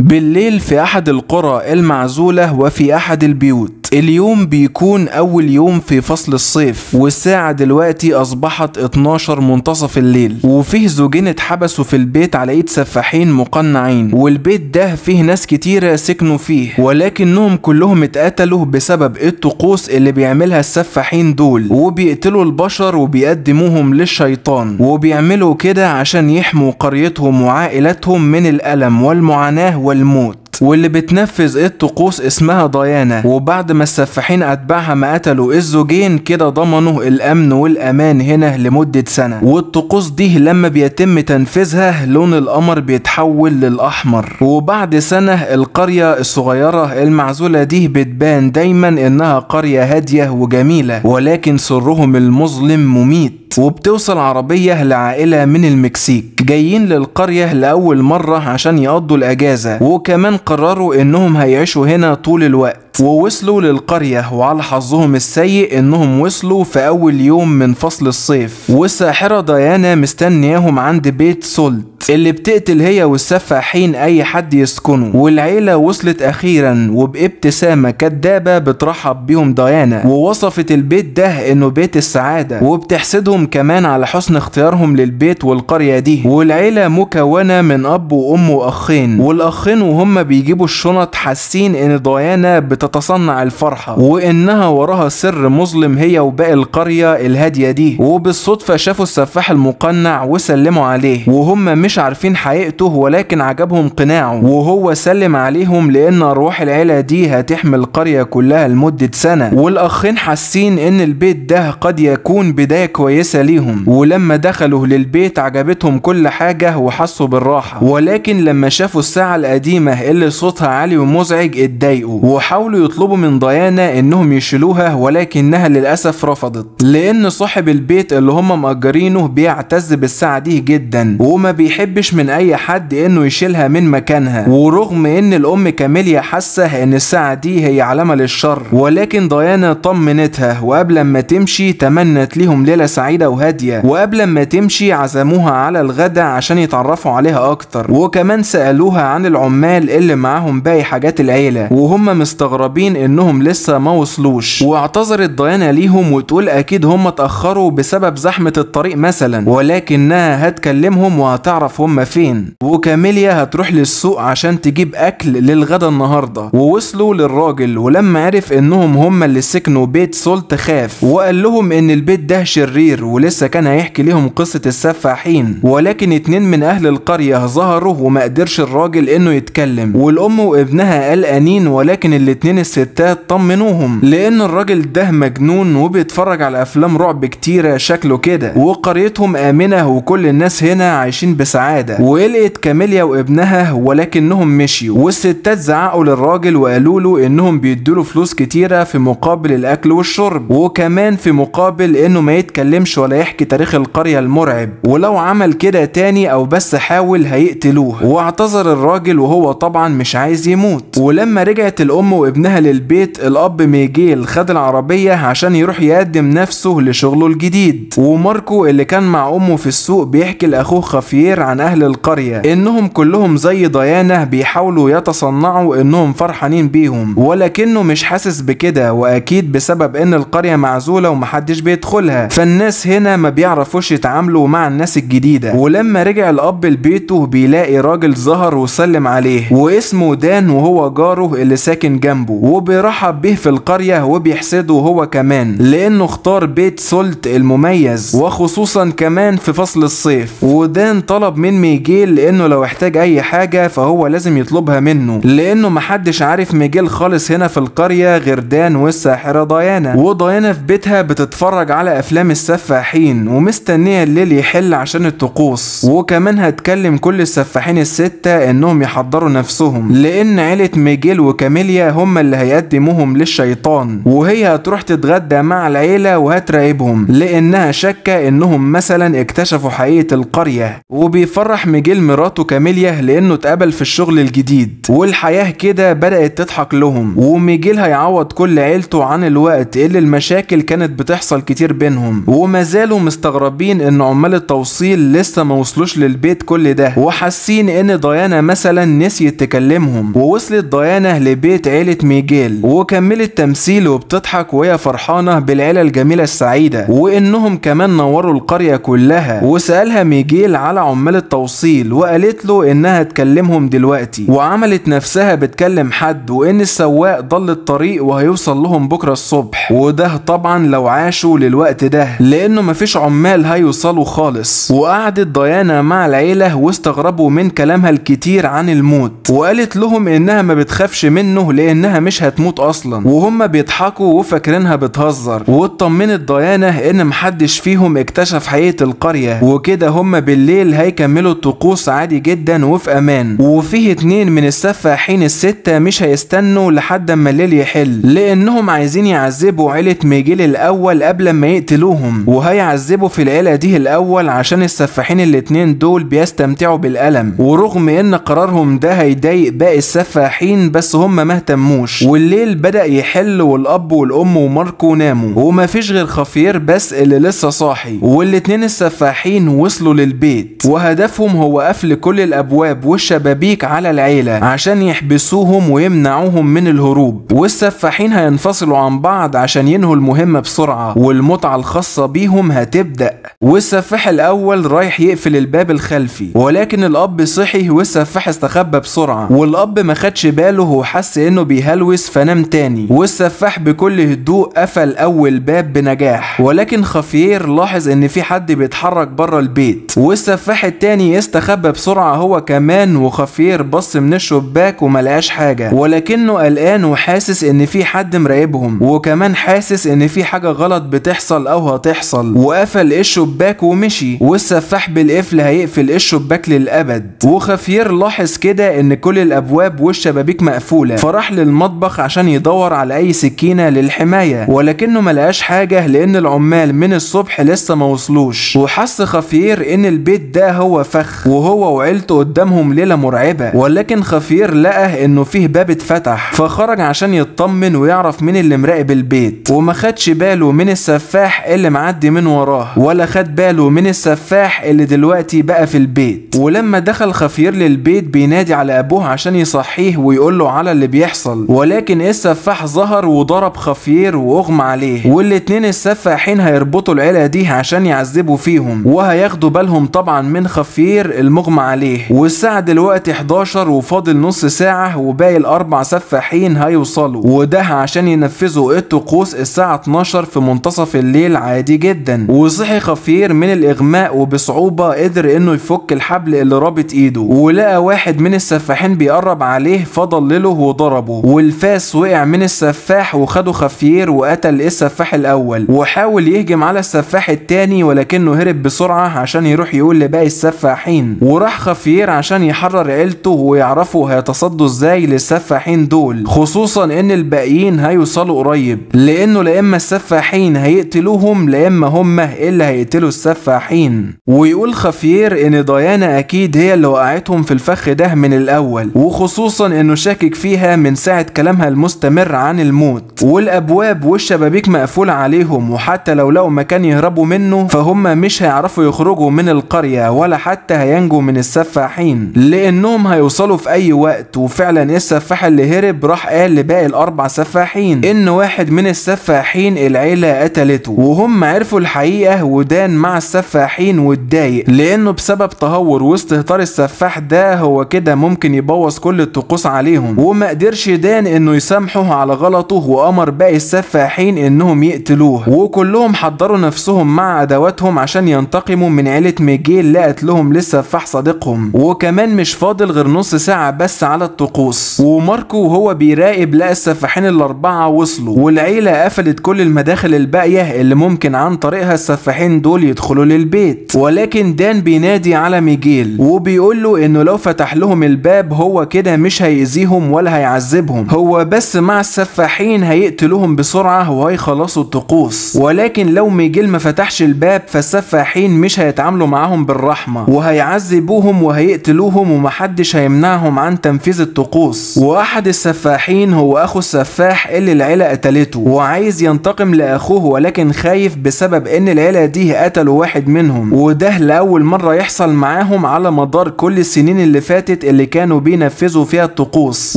بالليل في أحد القرى المعزولة وفي أحد البيوت اليوم بيكون اول يوم في فصل الصيف والساعة دلوقتي اصبحت 12 منتصف الليل وفيه زوجين اتحبسوا في البيت على ايد سفاحين مقنعين والبيت ده فيه ناس كتيرة سكنوا فيه ولكنهم كلهم اتقتلوا بسبب الطقوس اللي بيعملها السفاحين دول وبيقتلوا البشر وبيقدموهم للشيطان وبيعملوا كده عشان يحموا قريتهم وعائلتهم من الألم والمعاناة والموت واللي بتنفذ الطقوس اسمها ديانا وبعد ما السفاحين اتباعها ما قتلوا الزوجين كده ضمنوا الامن والامان هنا لمده سنه والطقوس دي لما بيتم تنفيذها لون القمر بيتحول للاحمر وبعد سنه القريه الصغيره المعزوله دي بتبان دايما انها قريه هاديه وجميله ولكن سرهم المظلم مميت وبتوصل عربية لعائلة من المكسيك جايين للقرية لأول مرة عشان يقضوا الأجازة وكمان قرروا انهم هيعيشوا هنا طول الوقت ووصلوا للقرية وعلى حظهم السيء انهم وصلوا في اول يوم من فصل الصيف والساحرة ديانا مستنياهم عند بيت سولت اللي بتقتل هي والسفاحين اي حد يسكنه والعيله وصلت اخيرا وبابتسامه كدابه بترحب بيهم ديانا ووصفت البيت ده انه بيت السعاده وبتحسدهم كمان على حسن اختيارهم للبيت والقريه دي والعيله مكونه من اب وام واخين والاخين وهم بيجيبوا الشنط حاسين ان ديانا بت تتصنع الفرحة وإنها وراها سر مظلم هي وباقي القرية الهادية دي وبالصدفة شافوا السفاح المقنع وسلموا عليه وهم مش عارفين حقيقته ولكن عجبهم قناعه وهو سلم عليهم لأن أرواح العيلة دي هتحمي القرية كلها لمدة سنة والأخين حاسين إن البيت ده قد يكون بداية كويسة ليهم ولما دخلوا للبيت عجبتهم كل حاجة وحسوا بالراحة ولكن لما شافوا الساعة القديمة اللي صوتها عالي ومزعج اتضايقوا وحاولوا حاولوا يطلبوا من ضيانا انهم يشيلوها ولكنها للاسف رفضت لان صاحب البيت اللي هم مأجرينه بيعتز بالساعة دي جدا وما بيحبش من اي حد انه يشيلها من مكانها ورغم ان الام كاميليا حاسة ان الساعة دي هي علامة للشر ولكن ضيانا طمنتها وقبل ما تمشي تمنت لهم ليلة سعيدة وهادية وقبل ما تمشي عزموها على الغدا عشان يتعرفوا عليها اكتر وكمان سألوها عن العمال اللي معاهم باقي حاجات العيلة وهم مستغربين مستغربين انهم لسه ما وصلوش واعتذرت ديانا ليهم وتقول اكيد هم اتاخروا بسبب زحمه الطريق مثلا ولكنها هتكلمهم وهتعرف هم فين وكاميليا هتروح للسوق عشان تجيب اكل للغدا النهارده ووصلوا للراجل ولما عرف انهم هم اللي سكنوا بيت سولت خاف وقال لهم ان البيت ده شرير ولسه كان هيحكي لهم قصه السفاحين ولكن اتنين من اهل القريه ظهروا وما قدرش الراجل انه يتكلم والام وابنها قلقانين ولكن الاتنين الاتنين الستات طمنوهم لان الراجل ده مجنون وبيتفرج على افلام رعب كتيره شكله كده وقريتهم امنه وكل الناس هنا عايشين بسعاده وقلقت كاميليا وابنها ولكنهم مشيوا والستات زعقوا للراجل وقالوا له انهم بيدوا فلوس كتيره في مقابل الاكل والشرب وكمان في مقابل انه ما يتكلمش ولا يحكي تاريخ القريه المرعب ولو عمل كده تاني او بس حاول هيقتلوه واعتذر الراجل وهو طبعا مش عايز يموت ولما رجعت الام وابنها ابنها للبيت الاب ميجيل خد العربية عشان يروح يقدم نفسه لشغله الجديد وماركو اللي كان مع امه في السوق بيحكي لاخوه خفير عن اهل القرية انهم كلهم زي ضيانة بيحاولوا يتصنعوا انهم فرحانين بيهم ولكنه مش حاسس بكده واكيد بسبب ان القرية معزولة ومحدش بيدخلها فالناس هنا ما بيعرفوش يتعاملوا مع الناس الجديدة ولما رجع الاب لبيته بيلاقي راجل ظهر وسلم عليه واسمه دان وهو جاره اللي ساكن جنبه جنبه وبيرحب به في القرية وبيحسده هو كمان لأنه اختار بيت سولت المميز وخصوصا كمان في فصل الصيف ودان طلب من ميجيل لأنه لو احتاج أي حاجة فهو لازم يطلبها منه لأنه محدش عارف ميجيل خالص هنا في القرية غير دان والساحرة ضيانا وضيانا في بيتها بتتفرج على أفلام السفاحين ومستنية الليل يحل عشان الطقوس وكمان هتكلم كل السفاحين الستة إنهم يحضروا نفسهم لأن عيلة ميجيل وكاميليا هم اللي هيقدموهم للشيطان وهي هتروح تتغدى مع العيلة وهتراقبهم لأنها شاكة إنهم مثلا اكتشفوا حقيقة القرية وبيفرح ميجيل مراته كاميليا لأنه اتقبل في الشغل الجديد والحياة كده بدأت تضحك لهم وميجيل هيعوض كل عيلته عن الوقت اللي المشاكل كانت بتحصل كتير بينهم وما زالوا مستغربين إن عمال التوصيل لسه ما وصلوش للبيت كل ده وحاسين إن ديانا مثلا نسيت تكلمهم ووصلت ديانا لبيت عيلة ميجيل وكملت تمثيل وبتضحك وهي فرحانة بالعيلة الجميلة السعيدة وإنهم كمان نوروا القرية كلها وسألها ميجيل على عمال التوصيل وقالت له إنها تكلمهم دلوقتي وعملت نفسها بتكلم حد وإن السواق ضل الطريق وهيوصل لهم بكرة الصبح وده طبعا لو عاشوا للوقت ده لأنه مفيش عمال هيوصلوا خالص وقعدت ضيانة مع العيلة واستغربوا من كلامها الكتير عن الموت وقالت لهم إنها ما بتخافش منه لأنها مش هتموت اصلا وهم بيضحكوا وفاكرينها بتهزر واطمنت ضيانه ان محدش فيهم اكتشف حقيقه القريه وكده هم بالليل هيكملوا الطقوس عادي جدا وفي امان وفيه اتنين من السفاحين السته مش هيستنوا لحد ما الليل يحل لانهم عايزين يعذبوا عيله ميجيل الاول قبل ما يقتلوهم وهيعذبوا في العيله دي الاول عشان السفاحين الاتنين دول بيستمتعوا بالالم ورغم ان قرارهم ده هيضايق باقي السفاحين بس هم ما اهتموش ناموش والليل بدأ يحل والأب والأم وماركو ناموا ومفيش غير خفير بس اللي لسه صاحي والاتنين السفاحين وصلوا للبيت وهدفهم هو قفل كل الأبواب والشبابيك على العيلة عشان يحبسوهم ويمنعوهم من الهروب والسفاحين هينفصلوا عن بعض عشان ينهوا المهمة بسرعة والمتعة الخاصة بيهم هتبدأ والسفاح الأول رايح يقفل الباب الخلفي ولكن الأب صحي والسفاح استخبى بسرعة والأب ما خدش باله وحس إنه بيهاجم الوس فنام تاني والسفاح بكل هدوء قفل اول باب بنجاح ولكن خفير لاحظ ان في حد بيتحرك بره البيت والسفاح التاني استخبى بسرعه هو كمان وخفير بص من الشباك وملقاش حاجه ولكنه قلقان وحاسس ان في حد مراقبهم وكمان حاسس ان في حاجه غلط بتحصل او هتحصل وقفل الشباك ومشي والسفاح بالقفل هيقفل الشباك للابد وخفير لاحظ كده ان كل الابواب والشبابيك مقفوله فراح للم المطبخ عشان يدور على أي سكينة للحماية ولكنه ملقاش حاجة لأن العمال من الصبح لسه ما وصلوش وحس خفير إن البيت ده هو فخ وهو وعيلته قدامهم ليلة مرعبة ولكن خفير لقى إنه فيه باب اتفتح فخرج عشان يطمن ويعرف مين اللي مراقب البيت وما خدش باله من السفاح اللي معدي من وراه ولا خد باله من السفاح اللي دلوقتي بقى في البيت ولما دخل خفير للبيت بينادي على أبوه عشان يصحيه ويقول له على اللي بيحصل ولكن السفاح ظهر وضرب خفير واغمى عليه والاتنين السفاحين هيربطوا العيله دي عشان يعذبوا فيهم وهياخدوا بالهم طبعا من خفير المغمى عليه والساعه دلوقتي 11 وفاضل نص ساعه وباقي الاربع سفاحين هيوصلوا وده عشان ينفذوا الطقوس الساعه 12 في منتصف الليل عادي جدا وصحي خفير من الاغماء وبصعوبه قدر انه يفك الحبل اللي رابط ايده ولقى واحد من السفاحين بيقرب عليه فضلله وضربه والفاس وقع من السفاح وخده خفير وقتل ايه السفاح الاول وحاول يهجم على السفاح التاني ولكنه هرب بسرعه عشان يروح يقول لباقي السفاحين وراح خفير عشان يحرر عيلته ويعرفوا هيتصدوا ازاي للسفاحين دول خصوصا ان الباقيين هيوصلوا قريب لانه لا اما السفاحين هيقتلوهم لا اما هم إيه اللي هيقتلوا السفاحين ويقول خفير ان ديانا اكيد هي اللي وقعتهم في الفخ ده من الاول وخصوصا انه شاكك فيها من ساعه كانت كلامها المستمر عن الموت والابواب والشبابيك مقفوله عليهم وحتى لو لقوا مكان يهربوا منه فهم مش هيعرفوا يخرجوا من القريه ولا حتى هينجوا من السفاحين لانهم هيوصلوا في اي وقت وفعلا السفاح اللي هرب راح قال لباقي الاربع سفاحين ان واحد من السفاحين العيله قتلته وهم عرفوا الحقيقه ودان مع السفاحين واتضايق لانه بسبب تهور واستهتار السفاح ده هو كده ممكن يبوظ كل الطقوس عليهم وما قدرش ده الإنسان إنه يسامحه على غلطه وأمر باقي السفاحين إنهم يقتلوه وكلهم حضروا نفسهم مع أدواتهم عشان ينتقموا من عيلة ميجيل لقت لهم للسفاح صديقهم وكمان مش فاضل غير نص ساعة بس على الطقوس وماركو وهو بيراقب لقى السفاحين الأربعة وصلوا والعيلة قفلت كل المداخل الباقية اللي ممكن عن طريقها السفاحين دول يدخلوا للبيت ولكن دان بينادي على ميجيل وبيقول له إنه لو فتح لهم الباب هو كده مش هيأذيهم ولا هيعذبهم هو بس مع السفاحين هيقتلوهم بسرعة وهيخلصوا الطقوس ولكن لو ميجيل ما فتحش الباب فالسفاحين مش هيتعاملوا معاهم بالرحمة وهيعذبوهم وهيقتلوهم ومحدش هيمنعهم عن تنفيذ الطقوس واحد السفاحين هو اخو السفاح اللي العيلة قتلته وعايز ينتقم لاخوه ولكن خايف بسبب ان العيلة دي قتلوا واحد منهم وده لأول مرة يحصل معاهم على مدار كل السنين اللي فاتت اللي كانوا بينفذوا فيها الطقوس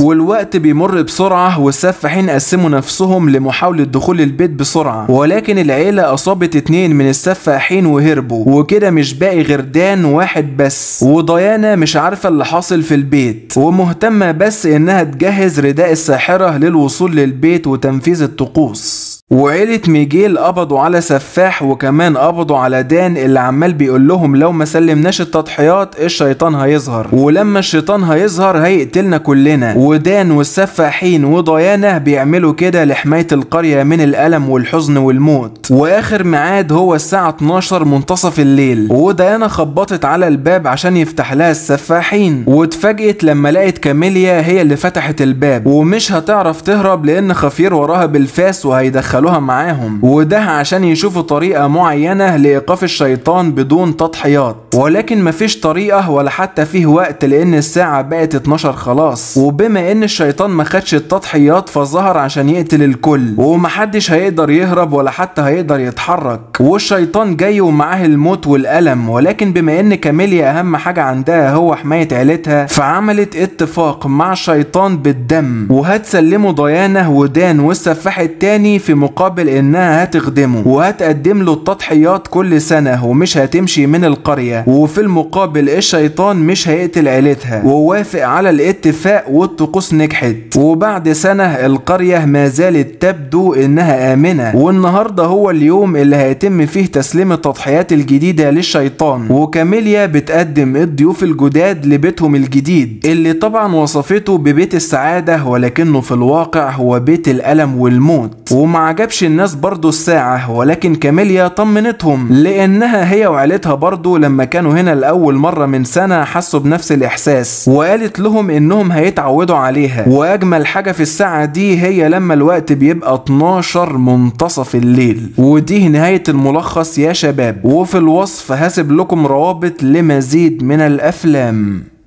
والوقت بيمر بسرعة والسفاحين قسموا نفسهم لمحاولة دخول البيت بسرعة ولكن العيلة أصابت اتنين من السفاحين وهربوا وكده مش باقي غير دان واحد بس وديانا مش عارفة اللي حاصل في البيت ومهتمة بس إنها تجهز رداء الساحرة للوصول للبيت وتنفيذ الطقوس وعيلة ميجيل قبضوا على سفاح وكمان قبضوا على دان اللي عمال بيقول لهم لو ما سلمناش التضحيات الشيطان هيظهر ولما الشيطان هيظهر هيقتلنا كلنا ودان والسفاحين وضيانة بيعملوا كده لحماية القرية من الألم والحزن والموت وآخر ميعاد هو الساعة 12 منتصف الليل وديانا خبطت على الباب عشان يفتح لها السفاحين واتفاجئت لما لقت كاميليا هي اللي فتحت الباب ومش هتعرف تهرب لأن خفير وراها بالفاس وهيدخل دخلوها معاهم وده عشان يشوفوا طريقة معينة لإيقاف الشيطان بدون تضحيات ولكن مفيش طريقة ولا حتى فيه وقت لأن الساعة بقت 12 خلاص وبما إن الشيطان ما خدش التضحيات فظهر عشان يقتل الكل ومحدش هيقدر يهرب ولا حتى هيقدر يتحرك والشيطان جاي ومعاه الموت والألم ولكن بما إن كاميليا أهم حاجة عندها هو حماية عيلتها فعملت اتفاق مع الشيطان بالدم وهتسلمه ضيانة ودان والسفاح التاني في مقابل انها هتخدمه وهتقدم له التضحيات كل سنة ومش هتمشي من القرية وفي المقابل الشيطان مش هيقتل عيلتها ووافق على الاتفاق والطقوس نجحت وبعد سنة القرية ما زالت تبدو انها امنة والنهاردة هو اليوم اللي هيتم فيه تسليم التضحيات الجديدة للشيطان وكاميليا بتقدم الضيوف الجداد لبيتهم الجديد اللي طبعا وصفته ببيت السعادة ولكنه في الواقع هو بيت الألم والموت ومع عجبش الناس برضو الساعة ولكن كاميليا طمنتهم لأنها هي وعيلتها برضو لما كانوا هنا لأول مرة من سنة حسوا بنفس الإحساس وقالت لهم إنهم هيتعودوا عليها وأجمل حاجة في الساعة دي هي لما الوقت بيبقى 12 منتصف الليل ودي نهاية الملخص يا شباب وفي الوصف هسيب لكم روابط لمزيد من الأفلام